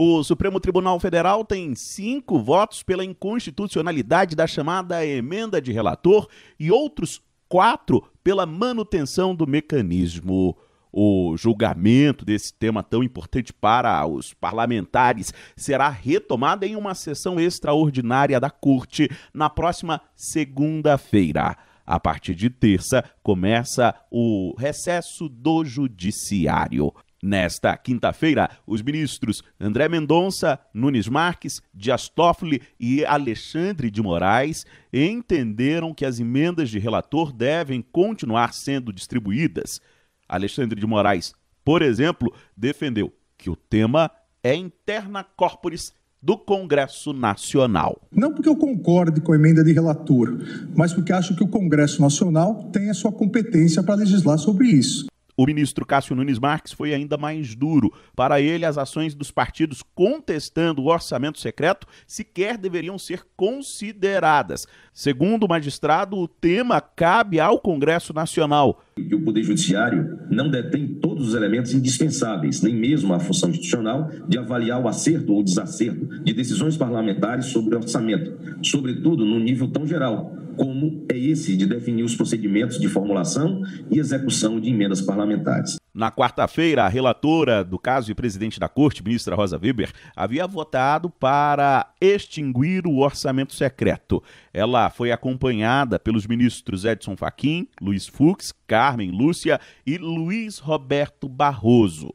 O Supremo Tribunal Federal tem cinco votos pela inconstitucionalidade da chamada emenda de relator e outros quatro pela manutenção do mecanismo. O julgamento desse tema tão importante para os parlamentares será retomado em uma sessão extraordinária da Corte na próxima segunda-feira. A partir de terça, começa o recesso do Judiciário. Nesta quinta-feira, os ministros André Mendonça, Nunes Marques, Dias Toffoli e Alexandre de Moraes entenderam que as emendas de relator devem continuar sendo distribuídas. Alexandre de Moraes, por exemplo, defendeu que o tema é interna corporis do Congresso Nacional. Não porque eu concorde com a emenda de relator, mas porque acho que o Congresso Nacional tem a sua competência para legislar sobre isso. O ministro Cássio Nunes Marques foi ainda mais duro. Para ele, as ações dos partidos contestando o orçamento secreto sequer deveriam ser consideradas. Segundo o magistrado, o tema cabe ao Congresso Nacional. Que o Poder Judiciário não detém todos os elementos indispensáveis, nem mesmo a função institucional de avaliar o acerto ou desacerto de decisões parlamentares sobre orçamento, sobretudo no nível tão geral, como é esse de definir os procedimentos de formulação e execução de emendas parlamentares. Na quarta-feira, a relatora do caso e presidente da Corte, ministra Rosa Weber, havia votado para extinguir o orçamento secreto. Ela foi acompanhada pelos ministros Edson Fachin, Luiz Fux, Carmen Lúcia e Luiz Roberto Barroso.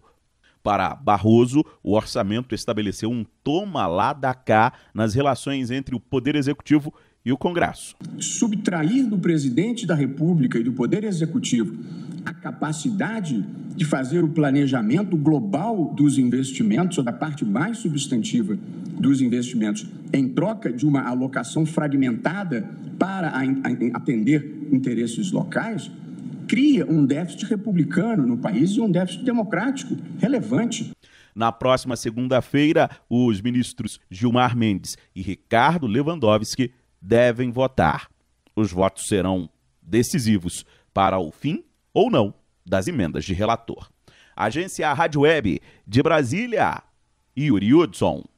Para Barroso, o orçamento estabeleceu um toma lá da cá nas relações entre o Poder Executivo e o Congresso. Subtrair do presidente da República e do Poder Executivo a capacidade de fazer o planejamento global dos investimentos, ou da parte mais substantiva dos investimentos, em troca de uma alocação fragmentada para atender interesses locais, cria um déficit republicano no país e um déficit democrático relevante. Na próxima segunda-feira, os ministros Gilmar Mendes e Ricardo Lewandowski devem votar. Os votos serão decisivos para o fim ou não das emendas de relator. Agência Rádio Web de Brasília, Yuri Hudson.